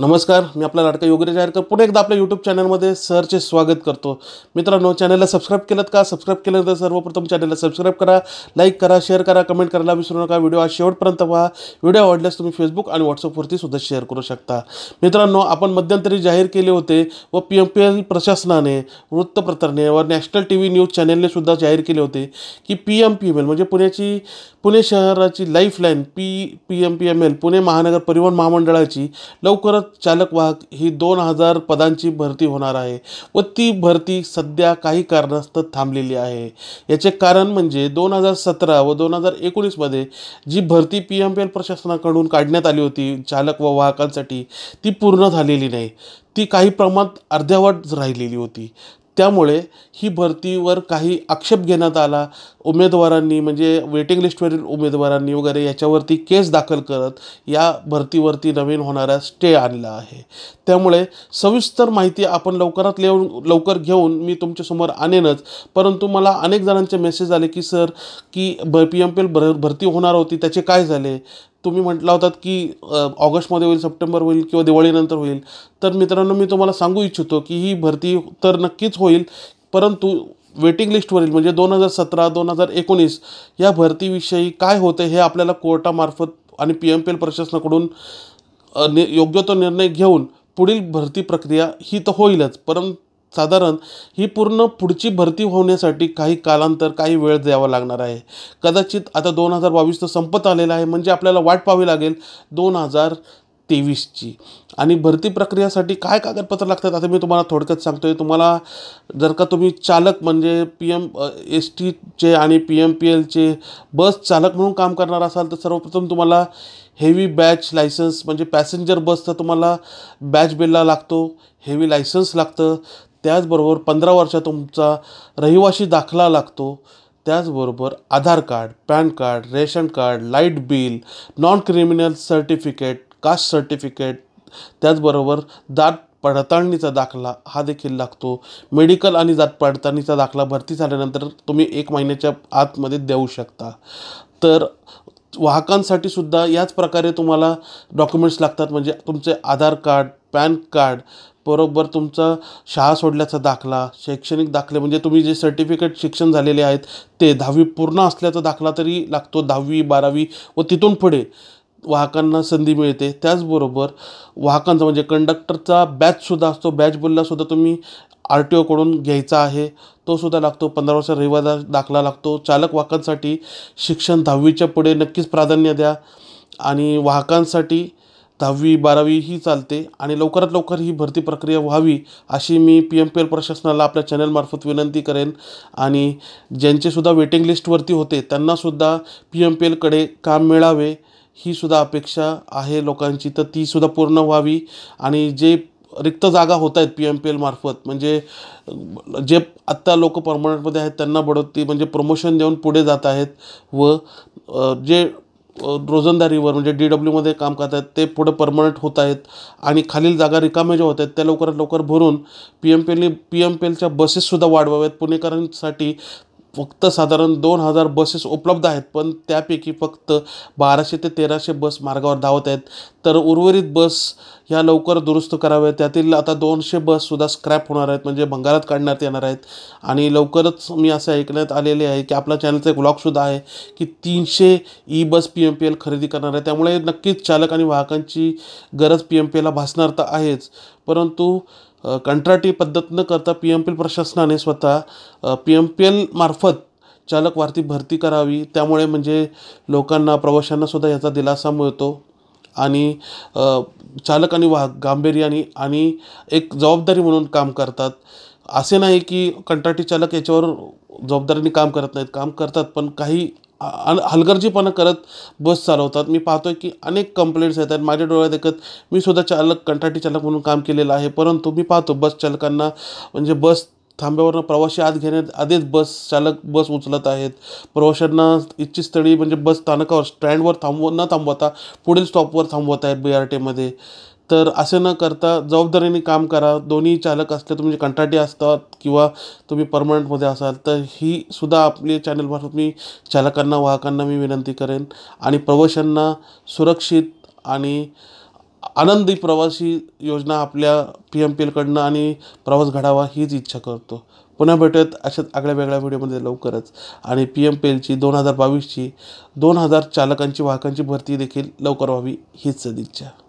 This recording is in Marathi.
नमस्कार मी आपला लाडका योग्य जाहीर करतो पुन्हा एकदा आपल्या यूट्यूब चॅनलमध्ये सरचे स्वागत करतो मित्रांनो चॅनलला सबस्क्राईब केलं का सबस्क्राईब केलं तर सर्वप्रथम चॅनलला सबस्क्राईब करा लाईक करा शेअर करा कमेंट करायला विसरू नका व्हिडिओ आज शेवटपर्यंत पहा व्हिडिओ आवडल्यास तुम्ही फेसबुक आणि व्हॉट्सअपवरती सुद्धा शेअर करू शकता मित्रांनो आपण मध्यंतरी जाहीर केले होते व पी एम पी एल प्रशासनाने वृत्तपत्राने व नॅशनल टी व्ही न्यूज चॅनलने सुद्धा जाहीर केले होते की P M P M L म्हणजे पुण्याची पुणे शहराची lifeline P P M P M L Pune महानगर परिवहन महामंडळाची लवकरच चालक वाहक ही दोन हजार पदांची भरती होणार आहे व ती भरती सध्या काही कारणास्तव थांबलेली आहे याचे कारण म्हणजे दोन हजार सतरा व दोन हजार एकोणीसमध्ये जी भरती पी एम पी एल प्रशासनाकडून काढण्यात आली होती चालक व वाहकांसाठी ती पूर्ण झालेली नाही ती काही प्रमाणात अर्ध्यावट राहिलेली होती त्यामुळे ही भरतीवर काही आक्षेप घेण्यात आला उमेदवारांनी म्हणजे वेटिंग लिस्टवरील उमेदवारांनी वगैरे याच्यावरती केस दाखल करत या भरतीवरती नवीन होणारा स्टे आणला आहे त्यामुळे सविस्तर माहिती आपण लवकरात लेऊन लवकर घेऊन मी तुमच्यासमोर आणेनच परंतु मला अनेक जणांचे मेसेज आले की सर की ब पी एम पी एल भर भरती होणार होती त्याचे काय झाले तुम्ही म्हटला होतात की ऑगस्टमध्ये होईल सप्टेंबर होईल किंवा दिवाळीनंतर होईल तर मित्रांनो मी तुम्हाला सांगू इच्छितो की ही भरती तर नक्कीच होईल परंतु वेटिंग लिस्टवरील म्हणजे दोन हजार सतरा दोन हजार एकोणीस या भरतीविषयी काय होते हे आपल्याला कोर्टामार्फत आणि पी एम पी एल प्रशासनाकडून नि योग्य तो निर्णय घेऊन पुढील भरती प्रक्रिया ही तर होईलच परंतु साधारण ही पूर्ण पुढची भरती होण्यासाठी काही कालांतर काही वेळ द्यावा लागणार आहे कदाचित आता दोन हजार बावीसचं संपत आलेला आहे म्हणजे आपल्याला वाट पाहावी लागेल दोन हजार तेवीसची आणि भरती प्रक्रियासाठी काय कागदपत्र लागतात आता मी तुम्हाला थोडक्यात सांगतोय तुम्हाला जर का तुम्ही चालक म्हणजे पी एम एस टीचे आणि पी एम पी एलचे बस चालक म्हणून काम करणार असाल तर सर्वप्रथम तुम्हाला हेवी बॅच लायसन्स म्हणजे पॅसेंजर बसचा तुम्हाला बॅच बिल्ला लागतो हेवी लायसन्स लागतं त्याचबरोबर पंधरा वर्षा तुमचा रहिवाशी दाखला लागतो त्याचबरोबर Aadhaar card PAN card ration card light bill non criminal certificate caste certificate त्याचबरोबर दात पडताळणीचा दाखला हा देखील लागतो मेडिकल आणि जात पडताळणीचा दाखला भरती झाल्यानंतर तुम्ही एक महिन्याच्या आतमध्ये देऊ शकता तर वाहकांसाठी सुद्धा याच प्रकारे तुम्हाला डॉक्युमेंट्स लागतात म्हणजे तुमचे आधार कार्ड पॅन कार्ड बरोबर तुमचा शाळा सोडल्याचा दाखला शैक्षणिक दाखले म्हणजे तुम्ही जे सर्टिफिकेट शिक्षण झालेले आहेत ते दहावी पूर्ण असल्याचा दाखला तरी लागतो दहावी बारावी व तिथून पुढे वाहकांना संधी मिळते त्याचबरोबर वाहकांचा म्हणजे कंडक्टरचा बॅचसुद्धा असतो बॅच बोललासुद्धा तुम्ही आर टी ओकडून घ्यायचा आहे तोसुद्धा लागतो पंधरा वर्षा रहिवादा दाखला लागतो चालक वाहकांसाठी शिक्षण दहावीच्या पुढे नक्कीच प्राधान्य द्या आणि वाहकांसाठी दहावी बारावी ही चालते आणि लवकरात लवकर ही भरती प्रक्रिया व्हावी अशी मी पी एम पी एल प्रशासनाला आपल्या चॅनलमार्फत विनंती करेन आणि ज्यांचेसुद्धा वेटिंग लिस्टवरती होते त्यांनासुद्धा पी एम पी एलकडे काम मिळावे ही सुद्धा अपेक्षा आहे लोकांची तर ती सुद्धा पूर्ण व्हावी आणि जे रिक्त जागा होत आहेत पी एम पी एलमार्फत म्हणजे जे आत्ता लोक परमनंटमध्ये आहेत त्यांना बढती म्हणजे प्रमोशन देऊन पुढे जात आहेत व जे रोजंदारीवर म्हणजे डी डब्ल्यूमध्ये काम करत आहेत ते पुढं परमनंट होत आहेत आणि खालील जागा रिकाम्या ज्या होत आहेत त्या लवकरात लवकर भरून पी एम पी एलने पी एम पी एलच्या बसेससुद्धा वाढवाव्यात पुणेकरांसाठी फक्त साधारण दोन हजार बसेस उपलब्ध आहेत पण त्यापैकी फक्त बाराशे ते तेराशे बस मार्गावर धावत आहेत तर उर्वरित बस ह्या लवकर दुरुस्त कराव्यात त्यातील आता दोनशे बससुद्धा स्क्रॅप होणार आहेत म्हणजे भंगारात काढण्यात येणार आहेत आणि लवकरच मी असं ऐकण्यात आलेले आहे की आपल्या चॅनलचा एक ब्लॉगसुद्धा आहे की तीनशे E bus P M P L खरेदी करणार आहे त्यामुळे नक्कीच चालक आणि वाहकांची गरज पी एम पी एलला भासणार तर आहेच परंतु कंत्राटी पद्धत न करता पी एम पी एल प्रशासनाने स्वतः पी एम पी एल मार्फत चालक वाढती भरती करावी त्यामुळे म्हणजे लोकांना प्रवाशांनासुद्धा याचा दिलासा मिळतो आणि चालक आणि वाह गांभीर्याने आणि एक जबाबदारी म्हणून काम करतात असे नाही की कंत्राटी चालक याच्यावर जबाबदारीने काम करत नाहीत काम करतात पण काही हलगर्जीपणा करत बस चालवतात मी पाहतो की अनेक कंप्लेंट्स येतात माझ्या डोळ्यात देखत मी सुद्धा चालक कंत्राटी चालक म्हणून काम केलेलं आहे परंतु मी पाहतो बस चालकांना म्हणजे बस थांब्यावरनं प्रवासी आत घेण्यात आधीच बस चालक बस उचलत आहेत प्रवाशांना इच्छित स्थळी म्हणजे बस स्थानकावर स्टँडवर थांबव न थांबवता पुढील स्टॉपवर थांबवत आहेत बी आर टीमध्ये तर असे न करता जबाबदारीने काम करा दोन्ही चालक असले तुमचे म्हणजे कंटाटी असतात किंवा तुम्ही परमनंटमध्ये असाल तर ही सुद्धा आपली चॅनलमार्फत मी चालकांना वाहकांना मी विनंती करेन आणि प्रवाशांना सुरक्षित आणि आनंदी प्रवासी योजना आपल्या पी एम पी एलकडनं आणि प्रवास घडावा हीच इच्छा करतो पुन्हा भेटत अशाच आगळ्या वेगळ्या व्हिडिओमध्ये लवकरच आणि पी एम पी एलची दोन हजार बावीसची दोन हजार चालकांची वाहकांची भरती देखील लवकर व्हावी हीच सदिच्छा